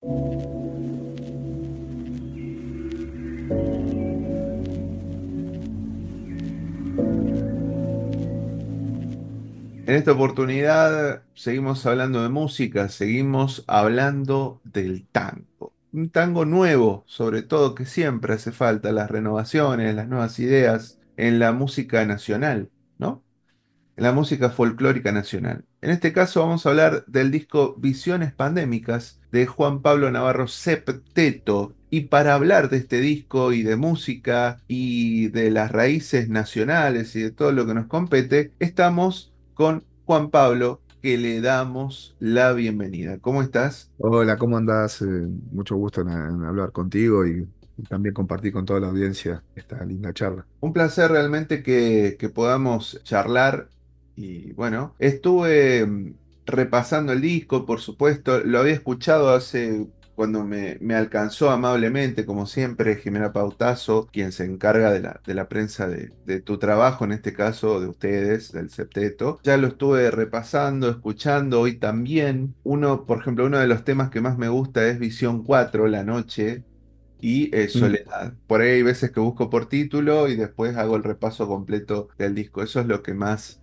En esta oportunidad seguimos hablando de música, seguimos hablando del tango. Un tango nuevo, sobre todo que siempre hace falta las renovaciones, las nuevas ideas en la música nacional, ¿no? En la música folclórica nacional. En este caso vamos a hablar del disco Visiones Pandémicas de Juan Pablo Navarro Septeto. Y para hablar de este disco y de música y de las raíces nacionales y de todo lo que nos compete, estamos con Juan Pablo, que le damos la bienvenida. ¿Cómo estás? Hola, ¿cómo andás? Eh, mucho gusto en, hablar contigo y también compartir con toda la audiencia esta linda charla. Un placer realmente que, que podamos charlar y bueno, estuve repasando el disco, por supuesto, lo había escuchado hace cuando me, alcanzó amablemente, como siempre, Jimena Pautazo, quien se encarga de la, de la prensa de, tu trabajo, en este caso de ustedes, del septeto. Ya lo estuve repasando, escuchando hoy también. Uno, por ejemplo, uno de los temas que más me gusta es Visión 4, La Noche, y eh, mm. Soledad. Por ahí hay veces que busco por título y después hago el repaso completo del disco. Eso es lo que más,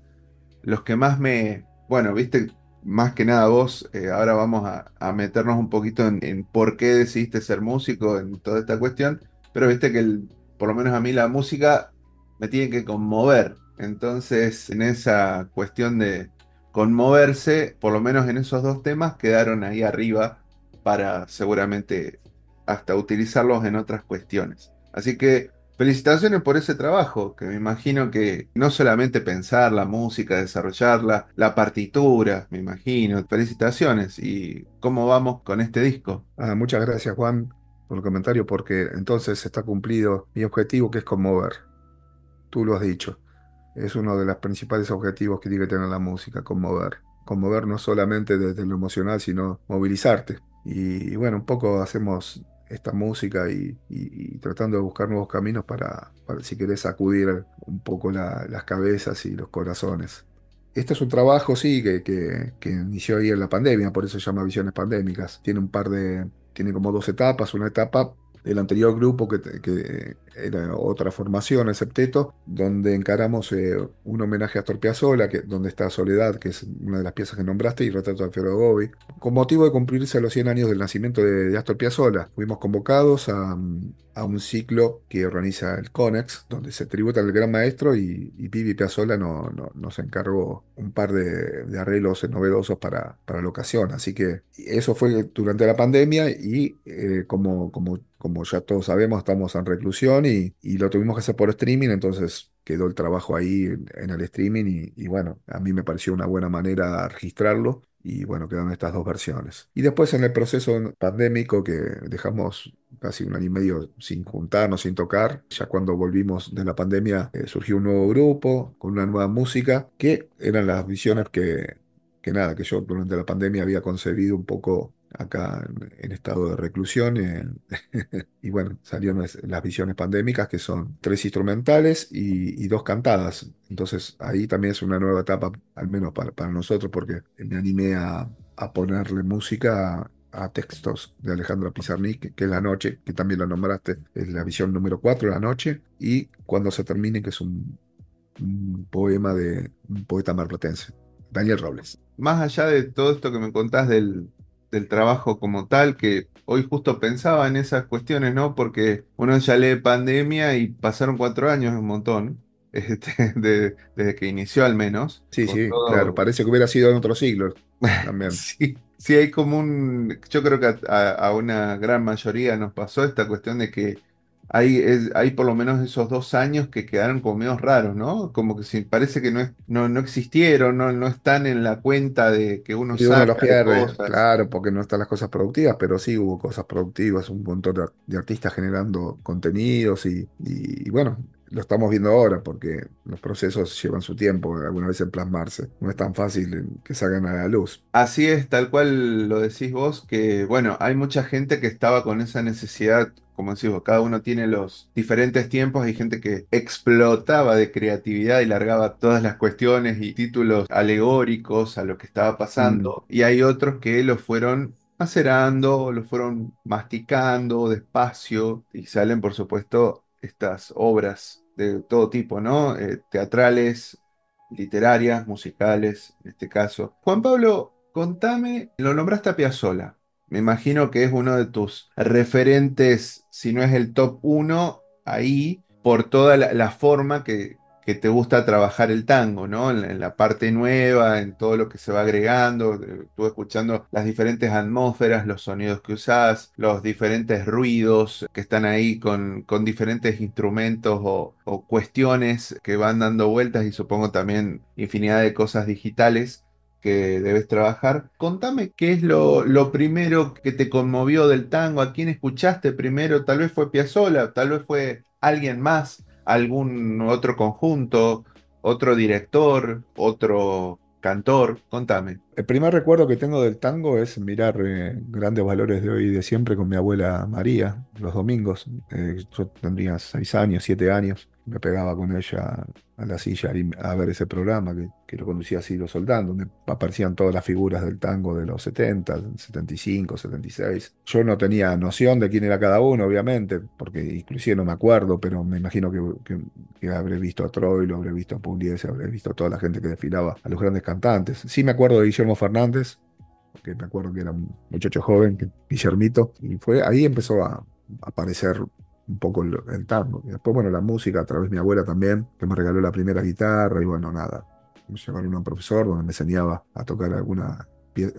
los que más me, bueno, viste, más que nada vos, eh, ahora vamos a, meternos un poquito en, por qué decidiste ser músico, en toda esta cuestión, pero viste que por lo menos a mí la música me tiene que conmover, entonces en esa cuestión de conmoverse, por lo menos en esos dos temas quedaron ahí arriba para seguramente hasta utilizarlos en otras cuestiones. Así que Felicitaciones por ese trabajo, que me imagino que no solamente pensar la música, desarrollarla, la partitura, me imagino. Felicitaciones y cómo vamos con este disco. Ah, muchas gracias Juan por el comentario, porque entonces está cumplido mi objetivo que es conmover. Tú lo has dicho. Es uno de los principales objetivos que tiene tener la música, conmover. Conmover no solamente desde lo emocional, sino movilizarte. Y bueno, un poco hacemos esta música y, tratando de buscar nuevos caminos para, si querés, sacudir un poco las cabezas y los corazones. Este es un trabajo, sí, que, que, inició ahí en la pandemia, por eso se llama Visiones Pandémicas. Tiene un par de, tiene como dos etapas, una etapa del anterior grupo que, que era otra formación, el septeto, donde encaramos eh, un homenaje a Astor Piazzolla, que, donde está Soledad, que es una de las piezas que nombraste, y Retrato de Alfredo Gobi, con motivo de cumplirse los 100 años del nacimiento de, Astor Piazzolla. Fuimos convocados a, un ciclo que organiza el CONEX, donde se tributa al gran maestro, y, y Pibi Piazzolla nos encargó un par de, arreglos novedosos para, para la ocasión. Así que eso fue durante la pandemia y eh, como, como ya todos sabemos, estamos en reclusión y, lo tuvimos que hacer por streaming, entonces quedó el trabajo ahí en, el streaming y, bueno, a mí me pareció una buena manera registrarlo y bueno, quedan estas dos versiones. Y después en el proceso pandémico que dejamos casi un año y medio sin juntarnos, sin tocar, ya cuando volvimos de la pandemia eh, surgió un nuevo grupo con una nueva música que eran las visiones que, que nada, que yo durante la pandemia había concebido un poco acá en estado de reclusión. y bueno, salieron las, visiones pandémicas, que son tres instrumentales y, dos cantadas. Entonces ahí también es una nueva etapa, al menos para, nosotros, porque me animé a, ponerle música a textos de Alejandra Pizarnik, que es La Noche, que también lo nombraste, es la visión número cuatro La Noche, y Cuando se termine, que es un, un poema de un poeta marplatense, Daniel Robles. Más allá de todo esto que me contás del, del trabajo como tal, que hoy justo pensaba en esas cuestiones, ¿no? Porque uno ya lee pandemia y pasaron cuatro años, un montón, este, desde que inició al menos. Sí, sí, claro, parece que hubiera sido en otro siglo también. sí, sí, hay como un, yo creo que a, una gran mayoría nos pasó esta cuestión de que hay, hay por lo menos esos dos años que quedaron como medio raros, ¿no? Como que si, parece que no, no, existieron, no, no están en la cuenta de que uno sabe. Y uno los pierde, claro, porque no están las cosas productivas, pero sí hubo cosas productivas, un montón de, artistas generando contenidos y, y bueno, lo estamos viendo ahora porque los procesos llevan su tiempo alguna vez en plasmarse. No es tan fácil que salgan a la luz. Así es, tal cual lo decís vos, que bueno, hay mucha gente que estaba con esa necesidad como decís vos, cada uno tiene los diferentes tiempos. Hay gente que explotaba de creatividad y largaba todas las cuestiones y títulos alegóricos a lo que estaba pasando. Mm. Y hay otros que lo fueron acerando, lo fueron masticando despacio y salen, por supuesto, estas obras de todo tipo, ¿no? Eh, teatrales, literarias, musicales, en este caso. Juan Pablo, contame, lo nombraste a Piazzola. Me imagino que es uno de tus referentes, si no es el top uno, ahí, por toda la forma que, que te gusta trabajar el tango, ¿no? En, la parte nueva, en todo lo que se va agregando, tú escuchando las diferentes atmósferas, los sonidos que usás, los diferentes ruidos que están ahí con, con diferentes instrumentos o, cuestiones que van dando vueltas y supongo también infinidad de cosas digitales que debes trabajar. Contame qué es lo, lo, primero que te conmovió del tango, a quién escuchaste primero, tal vez fue Piazzolla, tal vez fue alguien más, algún otro conjunto, otro director, otro cantor? Contame. El primer recuerdo que tengo del tango es mirar eh, grandes valores de hoy y de siempre con mi abuela María, los domingos. Eh, yo tendría seis años, siete años me pegaba con ella a la silla a ver ese programa que, que lo conducía Lo Soldán, donde aparecían todas las figuras del tango de los 70, 75, 76. Yo no tenía noción de quién era cada uno, obviamente, porque inclusive no me acuerdo, pero me imagino que, habré visto a Troilo, habré visto a Pugliese, habré visto a toda la gente que desfilaba, a los grandes cantantes. Sí me acuerdo de Guillermo Fernández, que me acuerdo que era un muchacho joven, Guillermito, y fue ahí empezó a aparecer un poco el, tango. Y después, bueno, la música a través de mi abuela también, que me regaló la primera guitarra y bueno, nada. Me a un profesor donde me enseñaba a tocar alguna,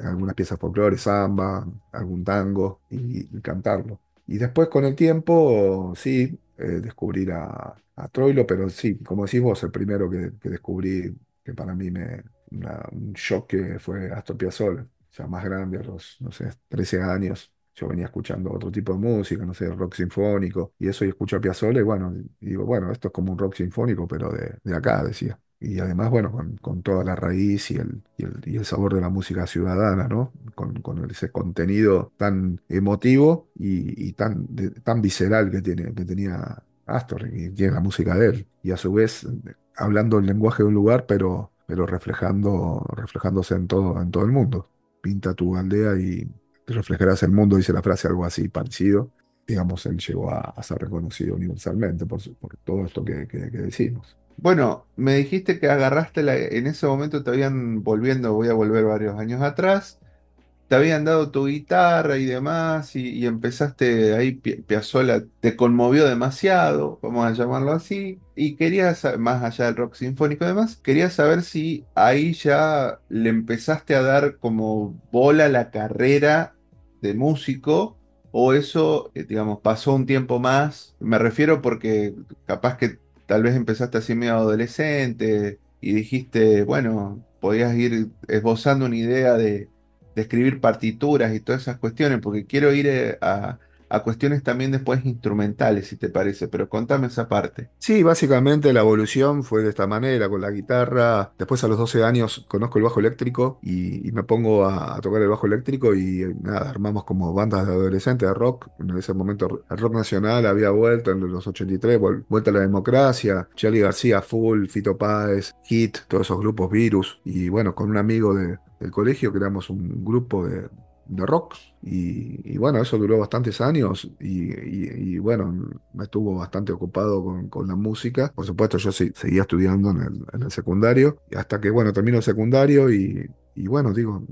algunas piezas folclóricas, samba, algún tango y, cantarlo. Y después con el tiempo, sí, eh, descubrí descubrir a, a, Troilo, pero sí, como decís vos, el primero que, que descubrí, que para mí me, un shock fue Astor Piazzolla, ya más grande, a los, no sé, 13 años, yo venía escuchando otro tipo de música, no sé, rock sinfónico, y eso, y escucho a Piazzolla, bueno, digo, bueno, esto es como un rock sinfónico, pero de, acá, decía. Y además, bueno, con, toda la raíz y el, el, sabor de la música ciudadana, ¿no? Con, ese contenido tan emotivo y, tan, tan visceral que, tiene, que tenía Astor y tiene la música de él. Y a su vez, hablando el lenguaje de un lugar, pero, pero reflejando, reflejándose en todo, en todo el mundo. Pinta tu aldea y, reflejarás el mundo, dice la frase algo así parecido. Digamos, él llegó a, ser reconocido universalmente por, todo esto que, decimos. Bueno, me dijiste que agarraste la, en ese momento, te habían volviendo, voy a volver varios años atrás, te habían dado tu guitarra y demás, y, empezaste ahí, piazola te conmovió demasiado, vamos a llamarlo así, y querías, más allá del rock sinfónico y demás, quería saber si ahí ya le empezaste a dar como bola la carrera de músico o eso, eh, digamos, pasó un tiempo más? Me refiero porque capaz que tal vez empezaste así medio adolescente y dijiste, bueno, podías ir esbozando una idea de escribir partituras y todas esas cuestiones, porque quiero ir eh, a, a cuestiones también después instrumentales, si te parece, pero contame esa parte. Sí, básicamente la evolución fue de esta manera, con la guitarra. Después a los 12 años conozco el bajo eléctrico y, me pongo a, tocar el bajo eléctrico y eh, nada, armamos como bandas de adolescentes de rock. En ese momento el rock nacional había vuelto en los 83, vuelta a la democracia, Charlie García Full, Fito Páez, Hit, todos esos grupos Virus. Y bueno, con un amigo de, del colegio creamos un grupo de de rock. Y, bueno, eso duró bastantes años y, bueno, me estuvo bastante ocupado con, la música. Por supuesto, yo seguía estudiando en el, secundario hasta que, bueno, termino el secundario y, bueno, digo,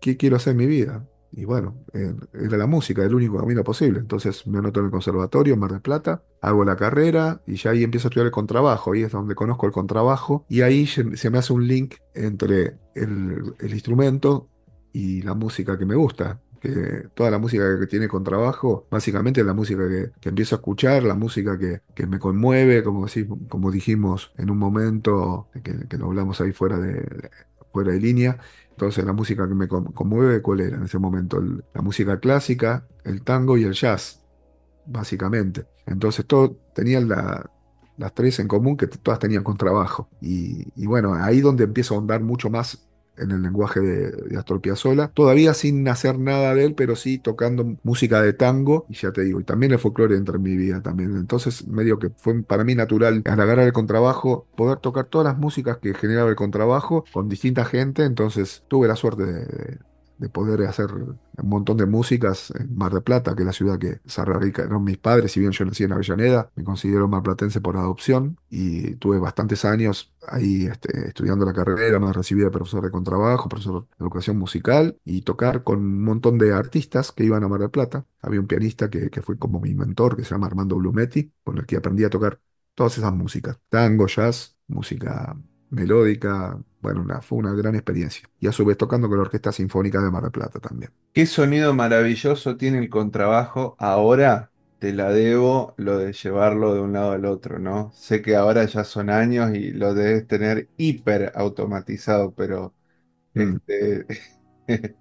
¿qué, quiero hacer en mi vida? Y bueno, eh, era la música, el único camino posible. Entonces me anoto en el conservatorio, en Mar del Plata, hago la carrera y ya ahí empiezo a estudiar el contrabajo. Ahí es donde conozco el contrabajo y ahí se me hace un link entre el, el instrumento y la música que me gusta. Que toda la música que tiene con trabajo básicamente es la música que, empiezo a escuchar, la música que, me conmueve, como, así, como dijimos en un momento que, que lo hablamos ahí fuera de, fuera de línea. Entonces la música que me conmueve, ¿cuál era en ese momento? la música clásica, el tango y el jazz, básicamente. Entonces todo tenían las tres en común que todas tenían con trabajo y bueno, ahí donde empiezo a ahondar mucho más en el lenguaje de, de Astor Piazzolla, todavía sin hacer nada de él, pero sí tocando música de tango, y ya te digo, y también el folclore entra en mi vida también. Entonces, medio que fue para mí natural al agarrar el contrabajo, poder tocar todas las músicas que generaba el contrabajo con distinta gente, entonces tuve la suerte de de poder hacer un montón de músicas en Mar de Plata, que es la ciudad que Sarra Rica eran mis padres, si bien yo nací en Avellaneda, me considero marplatense por adopción y tuve bastantes años ahí este, estudiando la carrera, me recibí de profesor de contrabajo, profesor de educación musical y tocar con un montón de artistas que iban a Mar del Plata. Había un pianista que, que fue como mi mentor, que se llama Armando Blumetti, con el que aprendí a tocar todas esas músicas, tango, jazz, música melódica, bueno, una, fue una gran experiencia. Y a su vez tocando con la Orquesta Sinfónica de Mar del Plata también. Qué sonido maravilloso tiene el contrabajo ahora. Te la debo lo de llevarlo de un lado al otro, ¿no? Sé que ahora ya son años y lo debes tener hiper automatizado, pero mm. este,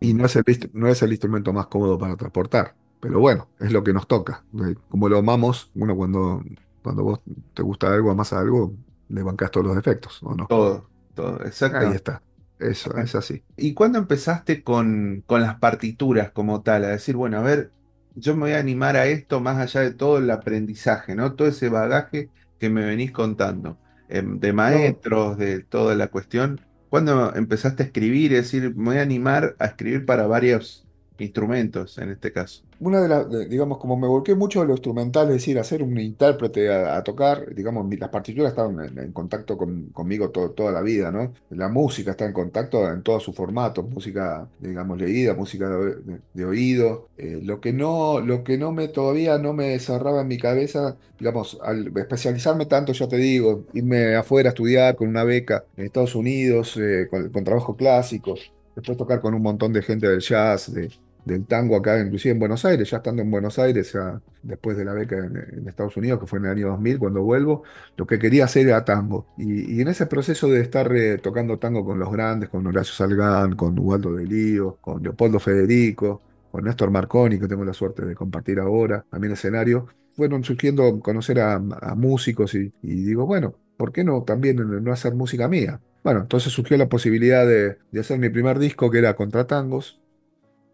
y no es, el, es el instrumento más cómodo para transportar, pero bueno, es lo que nos toca. Como lo amamos, uno cuando, cuando vos te gusta algo, amas algo, le bancas todos los defectos, ¿o no? Todo, Ahí está. Eso, es así. ¿Y cuándo empezaste con, con, las partituras como tal? A decir, bueno, a ver, yo me voy a animar a esto más allá de todo el aprendizaje, ¿no? Todo ese bagaje que me venís contando, em, de maestros, de toda la cuestión. ¿Cuándo empezaste a escribir? Es decir, me voy a animar a escribir para varios instrumentos en este caso. Una de las, digamos, como me volqué mucho a lo instrumental, es decir, hacer un intérprete a, tocar, digamos, las partituras estaban en, contacto con, conmigo toda la vida, ¿no? La música está en contacto en todos sus formatos, música, digamos, leída, música de, oído. Eh, lo que no, lo que no me todavía no me cerraba en mi cabeza, digamos, al especializarme tanto, ya te digo, irme afuera a estudiar con una beca en Estados Unidos, eh, con, con trabajo clásico después tocar con un montón de gente del jazz, de, del tango acá, inclusive en Buenos Aires, ya estando en Buenos Aires, después de la beca en, Estados Unidos, que fue en el año 2000, cuando vuelvo, lo que quería hacer era tango. Y, en ese proceso de estar eh, tocando tango con los grandes, con Horacio Salgán, con de Lío, con Leopoldo Federico, con Néstor Marconi, que tengo la suerte de compartir ahora, también escenario, fueron surgiendo conocer a, músicos y, digo, bueno, ¿por qué no también no hacer música mía? Bueno, entonces surgió la posibilidad de, hacer mi primer disco, que era contra tangos,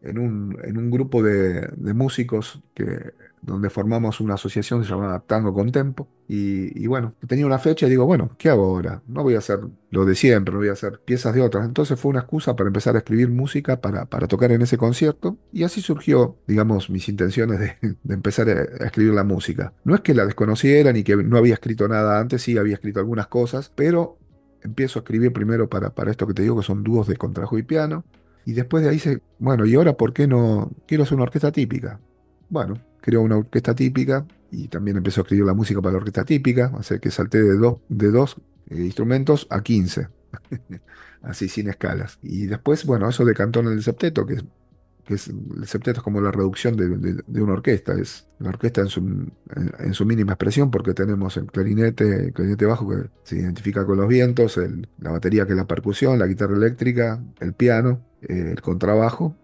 en un, en un grupo de, de, músicos que, donde formamos una asociación se llamaba Tango con Tempo. Y, y, bueno, tenía una fecha y digo, bueno, ¿qué hago ahora? No voy a hacer lo de siempre, no voy a hacer piezas de otras. Entonces fue una excusa para empezar a escribir música para, para tocar en ese concierto. Y así surgió, digamos, mis intenciones de, de empezar a, escribir la música. No es que la desconociera ni que no había escrito nada antes, sí había escrito algunas cosas, pero empiezo a escribir primero para, para esto que te digo, que son dúos de contrajo y piano. Y después de ahí dice, bueno, ¿y ahora por qué no? Quiero hacer una orquesta típica. Bueno, creo una orquesta típica y también empezó a escribir la música para la orquesta típica, así que salté de dos, de dos eh, instrumentos a quince así sin escalas. Y después, bueno, eso de cantón en el septeto, que, que es, el septeto es como la reducción de, una orquesta, es la orquesta en su, en, su, mínima expresión, porque tenemos el clarinete, clarinete bajo que se identifica con los vientos, el, la batería que es la percusión, la guitarra eléctrica, el piano, eh, el contrabajo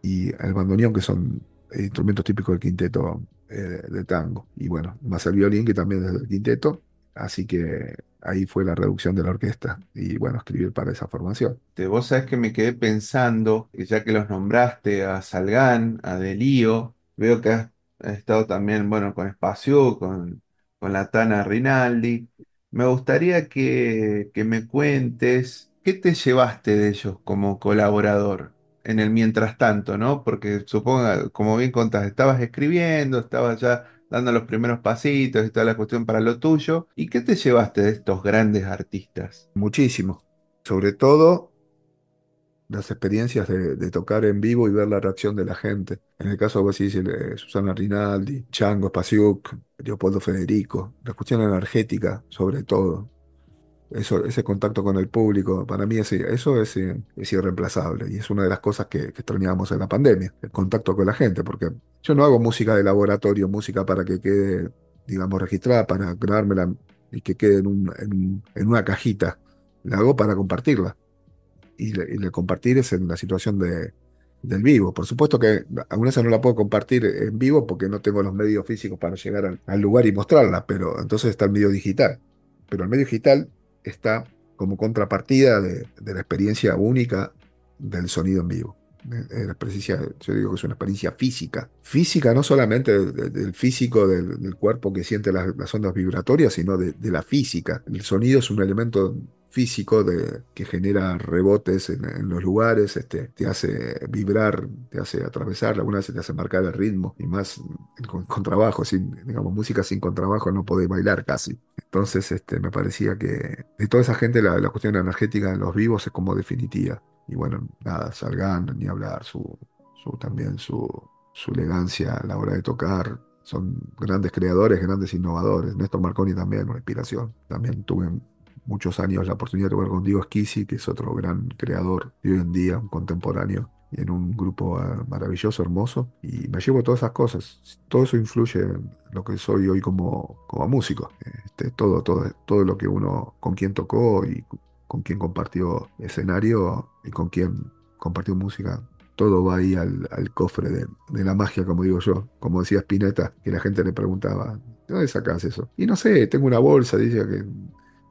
y el bandoneón, que son eh, instrumentos típicos del quinteto eh, de tango. Y bueno, más el violín, que también es del quinteto. Así que ahí fue la reducción de la orquesta y bueno, escribir para esa formación. Te, vos sabés que me quedé pensando, y ya que los nombraste a Salgán, a Delío, veo que has, estado también, bueno, con Espacio, con, con la Tana Rinaldi. Me gustaría que, que me cuentes ¿Qué te llevaste de ellos como colaborador en el mientras tanto, no? Porque suponga, como bien contás, estabas escribiendo, estabas ya dando los primeros pasitos y toda la cuestión para lo tuyo. ¿Y qué te llevaste de estos grandes artistas? Muchísimo. Sobre todo las experiencias de, tocar en vivo y ver la reacción de la gente. En el caso, de eh, Susana Rinaldi, Chango Spasiuk, Leopoldo Federico, la cuestión energética, sobre todo ese contacto con el público, para mí eso eh, es, irreemplazable y es una de las cosas que, que, extrañábamos en la pandemia, el contacto con la gente, porque yo no hago música de laboratorio, música para que quede, digamos, registrada, para grabármela y que quede en, en, una cajita. La hago para compartirla. Y, el compartir es en la situación de, del vivo. Por supuesto que algunas vez no la puedo compartir en vivo porque no tengo los medios físicos para llegar al, al lugar y mostrarla, pero entonces está el medio digital. Pero el medio digital está como contrapartida de, la experiencia única del sonido en vivo. La experiencia, yo digo que es una experiencia física. Física no solamente del, físico del, cuerpo que siente las, ondas vibratorias, sino de, de la física. El sonido es un elemento físico de, que genera rebotes en, los lugares, este, te hace vibrar, te hace atravesar, algunas veces te hace marcar el ritmo y más con, trabajo, sin, digamos, música sin contrabajo no podés bailar casi. Entonces este, me parecía que de toda esa gente la, cuestión energética en los vivos es como definitiva. Y bueno, nada, salgan ni hablar, su, su, también su, su elegancia a la hora de tocar, son grandes creadores, grandes innovadores. Néstor Marconi también, una inspiración. También tuve muchos años la oportunidad de jugar con Diego Esquisi que es otro gran creador de hoy en día, un contemporáneo, en un grupo ah, maravilloso, hermoso, y me llevo todas esas cosas. Todo eso influye en lo que soy hoy como, como músico. Este, todo, todo, todo lo que uno, con quien tocó y con quien compartió escenario y con quien compartió música, todo va ahí al, cofre de, de, la magia, como digo yo. Como decía Spinetta, que la gente le preguntaba, ¿de dónde sacas eso? Y no sé, tengo una bolsa, dice que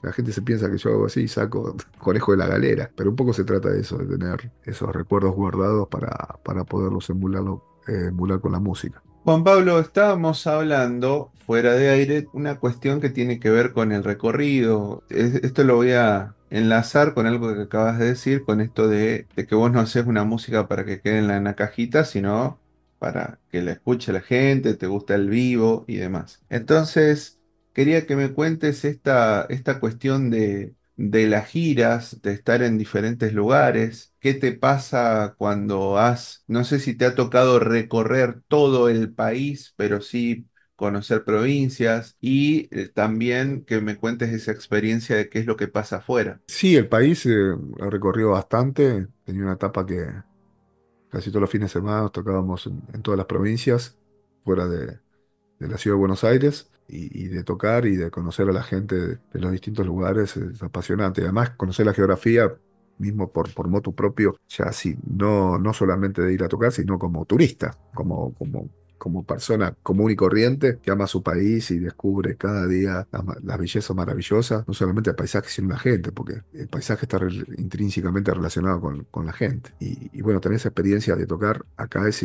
la gente se piensa que yo hago así y saco conejo de la galera, pero un poco se trata de eso, de tener esos recuerdos guardados para, para poderlos emular eh, con la música. Juan Pablo, estábamos hablando fuera de aire una cuestión que tiene que ver con el recorrido. esto lo voy a enlazar con algo que acabas de decir, con esto de, que vos no haces una música para que quede en la, en la cajita, sino para que la escuche la gente, te gusta el vivo y demás. Entonces, quería que me cuentes esta, esta cuestión de, las giras, de estar en diferentes lugares. ¿Qué te pasa cuando has, no sé si te ha tocado recorrer todo el país, pero sí conocer provincias y eh, también que me cuentes esa experiencia de qué es lo que pasa afuera. Sí, el país eh, ha recorrido bastante. Tenía una etapa que casi todos los fines de semana tocábamos en, todas las provincias fuera de la ciudad de Buenos Aires y, de tocar y de conocer a la gente de, los distintos lugares es apasionante. Además, conocer la geografía mismo por, por moto propio, ya así, no, no solamente de ir a tocar, sino como turista, como, como, como persona común y corriente que ama su país y descubre cada día las la bellezas maravillosas, no solamente el paisaje, sino la gente, porque el paisaje está intrínsecamente relacionado con, con, la gente. Y, y, bueno, tener esa experiencia de tocar acá es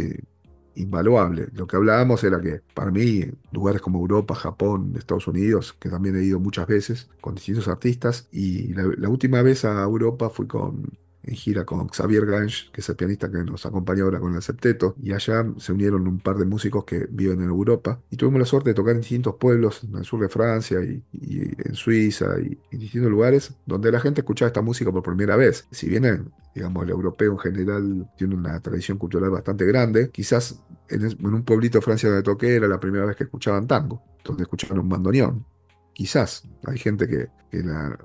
invaluable. Lo que hablábamos era que para mí lugares como Europa, Japón, Estados Unidos, que también he ido muchas veces con distintos artistas, y la, última vez a Europa fui con en gira con Xavier Grange, que es el pianista que nos acompaña ahora con el septeto, y allá se unieron un par de músicos que viven en Europa, y tuvimos la suerte de tocar en distintos pueblos, en el sur de Francia y, en Suiza y en distintos lugares, donde la gente escuchaba esta música por primera vez. Si bien, eh, digamos, el europeo en general tiene una tradición cultural bastante grande, quizás en, un pueblito de Francia donde toqué era la primera vez que escuchaban tango, donde escuchaban un bandoneón. Quizás hay gente que, que la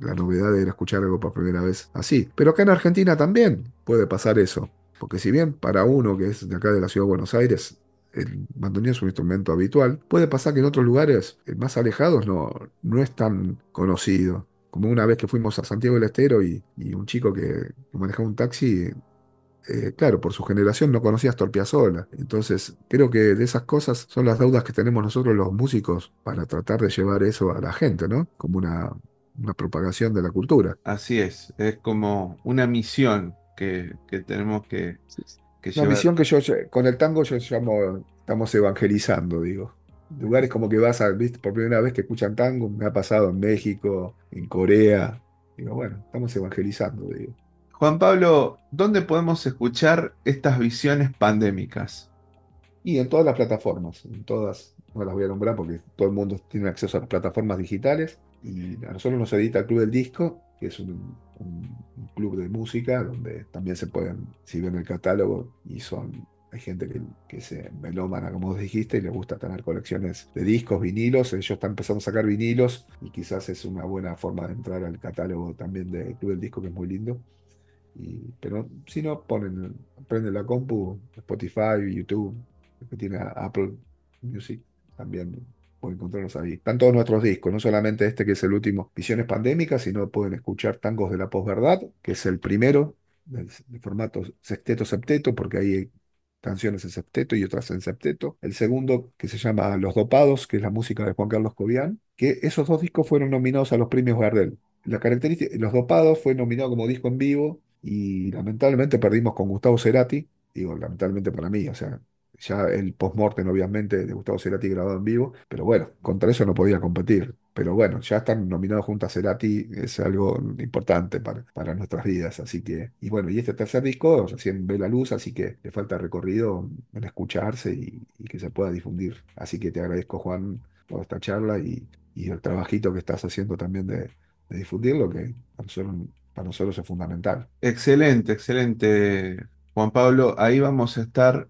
la novedad era escuchar algo por primera vez así. Pero acá en Argentina también puede pasar eso. Porque si bien para uno que es de acá de la ciudad de Buenos Aires, el bandoneón es un instrumento habitual, puede pasar que en otros lugares eh, más alejados no, no es tan conocido. Como una vez que fuimos a Santiago del Estero y, un chico que manejaba un taxi eh, claro, por su generación no conocía Astor sola. Entonces, creo que de esas cosas son las deudas que tenemos nosotros los músicos para tratar de llevar eso a la gente, ¿no? Como una, una propagación de la cultura. Así es, es como una misión que, tenemos que, que Una misión que yo, con el tango yo llamo, estamos evangelizando, digo. Lugares como que vas a, ¿viste? por primera vez que escuchan tango, me ha pasado en México, en Corea. Digo, bueno, estamos evangelizando, digo. Juan Pablo, ¿dónde podemos escuchar estas visiones pandémicas? Y en todas las plataformas, en todas, no las voy a nombrar porque todo el mundo tiene acceso a las plataformas digitales. Y a nosotros nos edita el Club del Disco, que es un, club de música donde también se pueden, si ven el catálogo y son hay gente que, que, se melómana, como vos dijiste, y les gusta tener colecciones de discos, vinilos. Ellos están empezando a sacar vinilos y quizás es una buena forma de entrar al catálogo también del Club del Disco, que es muy lindo. Y, pero si no, ponen, prenden la compu, Spotify, YouTube, que tiene Apple Music, también pueden encontrarlos ahí. Están todos nuestros discos, no solamente este que es el último, Visiones Pandémicas, sino pueden escuchar Tangos de la Posverdad, que es el primero, del, formato sexteto-septeto, porque hay eh, canciones en septeto y otras en septeto. El segundo, que se llama Los Dopados, que es la música de Juan Carlos Cobian, que esos dos discos fueron nominados a los premios Gardel. La característica, Los Dopados fue nominado como disco en vivo y lamentablemente perdimos con Gustavo Cerati, digo, lamentablemente para mí, o sea, ya el post obviamente, de Gustavo Cerati grabado en vivo, pero bueno, contra eso no podía competir. Pero bueno, ya están nominados junto a Cerati, es algo importante para, para nuestras vidas, así que, y bueno, y este tercer disco recién ve la luz, así que le falta recorrido en escucharse y, que se pueda difundir. Así que te agradezco, Juan, por esta charla y, y el trabajito que estás haciendo también de, de difundirlo, que para nosotros es fundamental. Excelente, excelente. Juan Pablo, ahí vamos a estar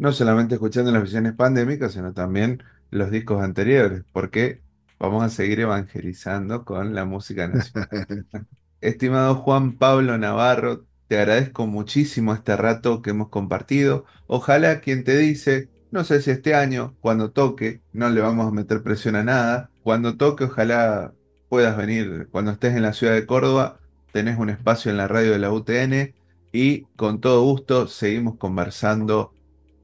no solamente escuchando las visiones pandémicas, sino también los discos anteriores, porque vamos a seguir evangelizando con la música nacional. Estimado Juan Pablo Navarro, te agradezco muchísimo este rato que hemos compartido. Ojalá quien te dice, no sé si este año, cuando toque, no le vamos a meter presión a nada, cuando toque, ojalá puedas venir, cuando estés en la ciudad de Córdoba, tenés un espacio en la radio de la UTN y con todo gusto seguimos conversando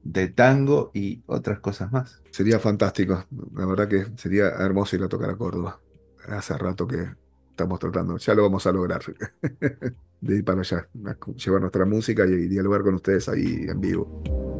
de tango y otras cosas más. Sería fantástico, la verdad que sería hermoso ir a tocar a Córdoba. Hace rato que estamos tratando, ya lo vamos a lograr, de ir para allá, llevar nuestra música y, y dialogar con ustedes ahí en vivo.